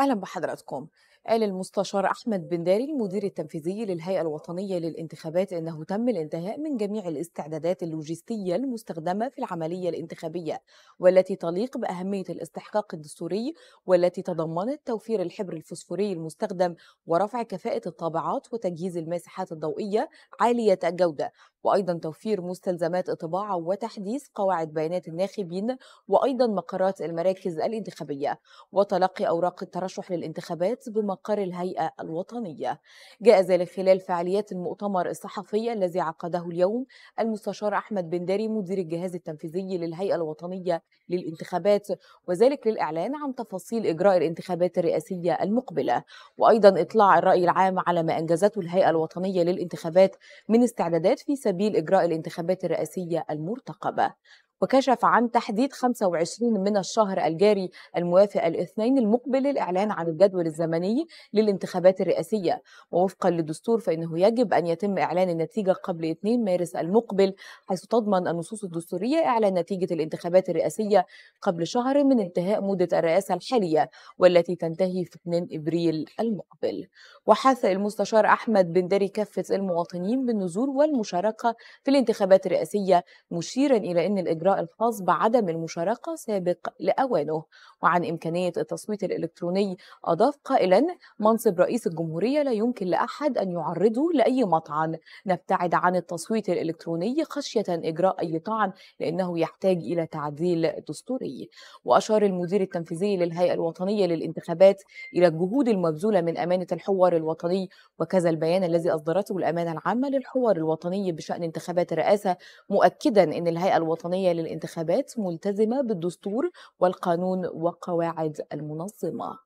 اهلا بحضراتكم قال المستشار احمد بنداري المدير التنفيذي للهيئه الوطنيه للانتخابات انه تم الانتهاء من جميع الاستعدادات اللوجستيه المستخدمه في العمليه الانتخابيه والتي تليق باهميه الاستحقاق الدستوري والتي تضمنت توفير الحبر الفسفوري المستخدم ورفع كفاءه الطابعات وتجهيز المساحات الضوئيه عاليه الجوده وأيضا توفير مستلزمات الطباعة وتحديث قواعد بيانات الناخبين وأيضا مقرات المراكز الانتخابية وتلقي أوراق الترشح للانتخابات بمقر الهيئة الوطنية جاء ذلك خلال فعاليات المؤتمر الصحفي الذي عقده اليوم المستشار أحمد داري مدير الجهاز التنفيذي للهيئة الوطنية للانتخابات وذلك للإعلان عن تفاصيل إجراء الانتخابات الرئاسية المقبلة وأيضا إطلاع الرأي العام على ما أنجزته الهيئة الوطنية للانتخابات من استعدادات في سبيل إجراء الانتخابات الرئاسية المرتقبة وكشف عن تحديد 25 من الشهر الجاري الموافق الاثنين المقبل للإعلان عن الجدول الزمني للانتخابات الرئاسية ووفقا للدستور فإنه يجب أن يتم إعلان النتيجة قبل 2 مارس المقبل حيث تضمن النصوص الدستورية إعلان نتيجة الانتخابات الرئاسية قبل شهر من انتهاء مدة الرئاسة الحالية والتي تنتهي في 2 إبريل المقبل وحث المستشار أحمد بندري كافة المواطنين بالنزول والمشاركة في الانتخابات الرئاسية مشيرا إلى أن الإجراء الخاص بعدم المشاركة سابق لأوانه وعن إمكانية التصويت الإلكتروني أضاف قائلا منصب رئيس الجمهورية لا يمكن لأحد أن يعرضه لأي مطعن نبتعد عن التصويت الإلكتروني خشية إجراء أي طعن لأنه يحتاج إلى تعديل دستوري وأشار المدير التنفيذي للهيئة الوطنية للانتخابات إلى الجهود المبذولة من أمانة الحوار الوطني وكذا البيان الذي أصدرته الأمانة العامة للحوار الوطني بشأن انتخابات الرئاسة مؤكدا أن الهيئة الوطنية للانتخابات ملتزمة بالدستور والقانون وقواعد المنظمة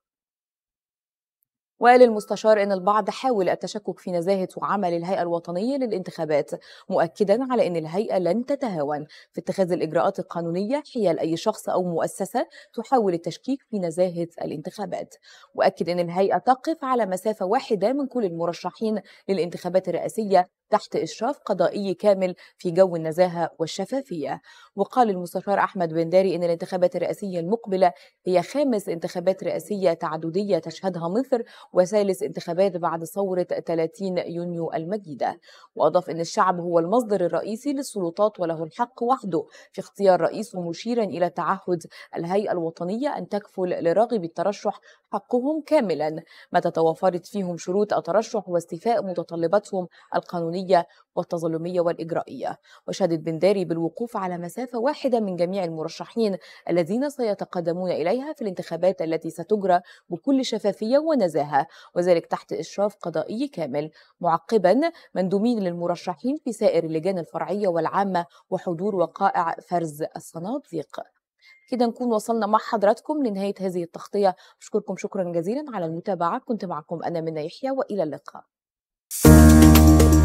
وقال المستشار ان البعض حاول التشكك في نزاهه عمل الهيئه الوطنيه للانتخابات مؤكدا على ان الهيئه لن تتهاون في اتخاذ الاجراءات القانونيه حيال اي شخص او مؤسسه تحاول التشكيك في نزاهه الانتخابات واكد ان الهيئه تقف على مسافه واحده من كل المرشحين للانتخابات الرئاسيه تحت إشراف قضائي كامل في جو النزاهة والشفافية وقال المستشار أحمد بن داري إن الانتخابات الرئاسية المقبلة هي خامس انتخابات رئاسية تعددية تشهدها مصر وثالث انتخابات بعد ثورة 30 يونيو المجيدة وأضاف أن الشعب هو المصدر الرئيسي للسلطات وله الحق وحده في اختيار رئيسه مشيرا إلى تعهد الهيئة الوطنية أن تكفل لراغب الترشح حقهم كاملا متى توفرت فيهم شروط الترشح واستيفاء متطلباتهم القانونية العسكرية والتظلمية والإجرائية وشهدت بنداري بالوقوف على مسافة واحدة من جميع المرشحين الذين سيتقدمون إليها في الانتخابات التي ستجرى بكل شفافية ونزاهة وذلك تحت إشراف قضائي كامل معقبا مندومين للمرشحين في سائر اللجان الفرعية والعامة وحضور وقائع فرز الصناديق كده نكون وصلنا مع حضراتكم لنهاية هذه التغطية أشكركم شكرا جزيلا على المتابعة كنت معكم أنا منى يحيى وإلى اللقاء